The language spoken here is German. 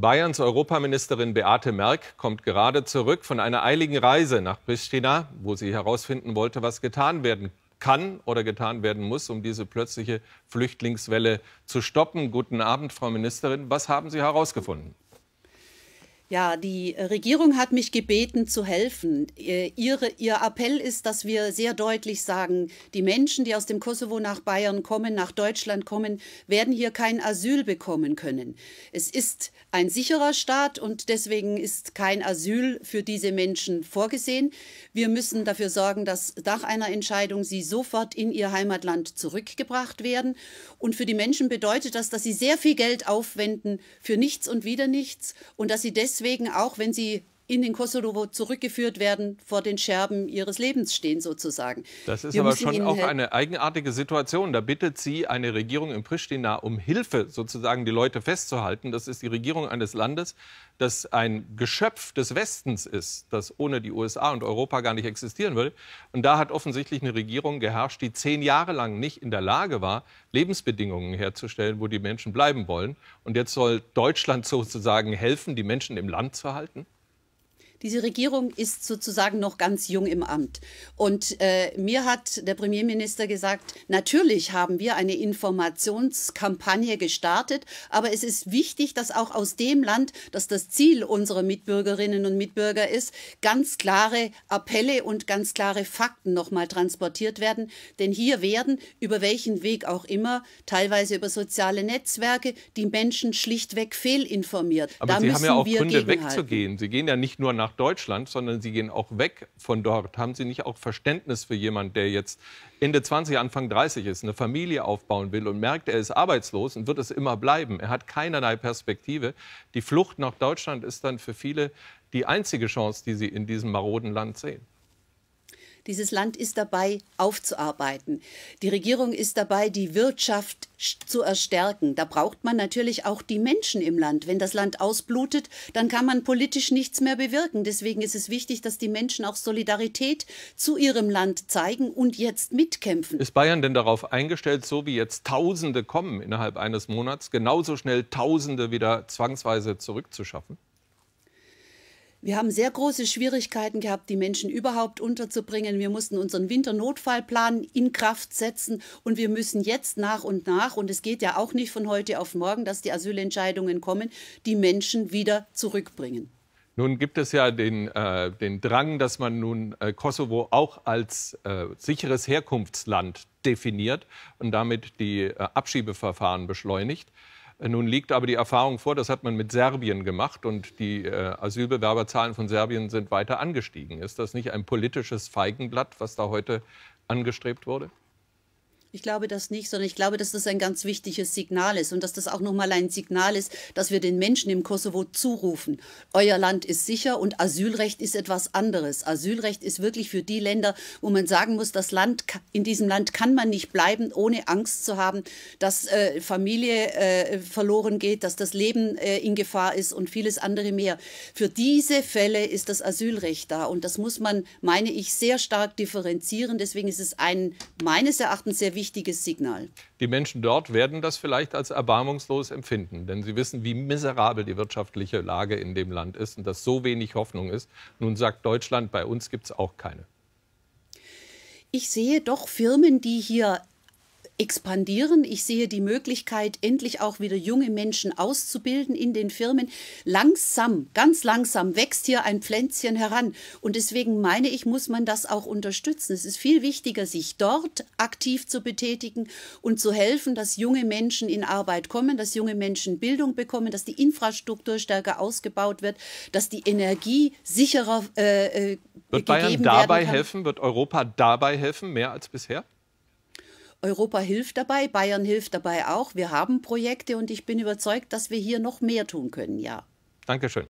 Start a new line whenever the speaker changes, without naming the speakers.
Bayerns Europaministerin Beate Merck kommt gerade zurück von einer eiligen Reise nach Pristina, wo sie herausfinden wollte, was getan werden kann oder getan werden muss, um diese plötzliche Flüchtlingswelle zu stoppen. Guten Abend, Frau Ministerin. Was haben Sie herausgefunden?
Ja, die äh, Regierung hat mich gebeten zu helfen. Äh, ihre, ihr Appell ist, dass wir sehr deutlich sagen, die Menschen, die aus dem Kosovo nach Bayern kommen, nach Deutschland kommen, werden hier kein Asyl bekommen können. Es ist ein sicherer Staat und deswegen ist kein Asyl für diese Menschen vorgesehen. Wir müssen dafür sorgen, dass nach einer Entscheidung sie sofort in ihr Heimatland zurückgebracht werden. Und für die Menschen bedeutet das, dass sie sehr viel Geld aufwenden für nichts und wieder nichts und dass sie deswegen deswegen auch, wenn sie in den Kosovo zurückgeführt werden, vor den Scherben ihres Lebens stehen sozusagen.
Das ist Wir aber schon auch eine eigenartige Situation. Da bittet sie eine Regierung in Pristina um Hilfe, sozusagen die Leute festzuhalten. Das ist die Regierung eines Landes, das ein Geschöpf des Westens ist, das ohne die USA und Europa gar nicht existieren würde. Und da hat offensichtlich eine Regierung geherrscht, die zehn Jahre lang nicht in der Lage war, Lebensbedingungen herzustellen, wo die Menschen bleiben wollen. Und jetzt soll Deutschland sozusagen helfen, die Menschen im Land zu halten?
Diese Regierung ist sozusagen noch ganz jung im Amt. Und äh, mir hat der Premierminister gesagt, natürlich haben wir eine Informationskampagne gestartet, aber es ist wichtig, dass auch aus dem Land, das das Ziel unserer Mitbürgerinnen und Mitbürger ist, ganz klare Appelle und ganz klare Fakten nochmal transportiert werden. Denn hier werden, über welchen Weg auch immer, teilweise über soziale Netzwerke, die Menschen schlichtweg fehlinformiert. Aber da Sie haben ja auch Gründe wegzugehen.
Sie gehen ja nicht nur nach nach Deutschland, sondern sie gehen auch weg von dort. Haben Sie nicht auch Verständnis für jemanden, der jetzt Ende 20, Anfang 30 ist, eine Familie aufbauen will und merkt, er ist arbeitslos und wird es immer bleiben? Er hat keinerlei Perspektive. Die Flucht nach Deutschland ist dann für viele die einzige Chance, die sie in diesem maroden Land sehen.
Dieses Land ist dabei, aufzuarbeiten. Die Regierung ist dabei, die Wirtschaft zu erstärken. Da braucht man natürlich auch die Menschen im Land. Wenn das Land ausblutet, dann kann man politisch nichts mehr bewirken. Deswegen ist es wichtig, dass die Menschen auch Solidarität zu ihrem Land zeigen und jetzt mitkämpfen. Ist
Bayern denn darauf eingestellt, so wie jetzt Tausende kommen innerhalb eines Monats, genauso schnell Tausende wieder zwangsweise zurückzuschaffen?
Wir haben sehr große Schwierigkeiten gehabt, die Menschen überhaupt unterzubringen. Wir mussten unseren Winternotfallplan in Kraft setzen und wir müssen jetzt nach und nach, und es geht ja auch nicht von heute auf morgen, dass die Asylentscheidungen kommen, die Menschen wieder zurückbringen.
Nun gibt es ja den, äh, den Drang, dass man nun äh, Kosovo auch als äh, sicheres Herkunftsland definiert und damit die äh, Abschiebeverfahren beschleunigt. Nun liegt aber die Erfahrung vor, das hat man mit Serbien gemacht und die äh, Asylbewerberzahlen von Serbien sind weiter angestiegen. Ist das nicht ein politisches Feigenblatt, was da heute angestrebt wurde?
Ich glaube das nicht, sondern ich glaube, dass das ein ganz wichtiges Signal ist und dass das auch nochmal ein Signal ist, dass wir den Menschen im Kosovo zurufen. Euer Land ist sicher und Asylrecht ist etwas anderes. Asylrecht ist wirklich für die Länder, wo man sagen muss, das Land, in diesem Land kann man nicht bleiben, ohne Angst zu haben, dass äh, Familie äh, verloren geht, dass das Leben äh, in Gefahr ist und vieles andere mehr. Für diese Fälle ist das Asylrecht da und das muss man, meine ich, sehr stark differenzieren. Deswegen ist es ein meines Erachtens sehr wichtiges Signal.
Die Menschen dort werden das vielleicht als erbarmungslos empfinden, denn sie wissen, wie miserabel die wirtschaftliche Lage in dem Land ist und dass so wenig Hoffnung ist. Nun sagt Deutschland, bei uns gibt es auch keine.
Ich sehe doch Firmen, die hier expandieren. Ich sehe die Möglichkeit, endlich auch wieder junge Menschen auszubilden in den Firmen. Langsam, ganz langsam wächst hier ein Pflänzchen heran. Und deswegen meine ich, muss man das auch unterstützen. Es ist viel wichtiger, sich dort aktiv zu betätigen und zu helfen, dass junge Menschen in Arbeit kommen, dass junge Menschen Bildung bekommen, dass die Infrastruktur stärker ausgebaut wird, dass die Energie sicherer äh, äh wird gegeben Bayern dabei helfen?
Wird Europa dabei helfen, mehr als bisher?
Europa hilft dabei, Bayern hilft dabei auch. Wir haben Projekte und ich bin überzeugt, dass wir hier noch mehr tun können, ja.
Dankeschön.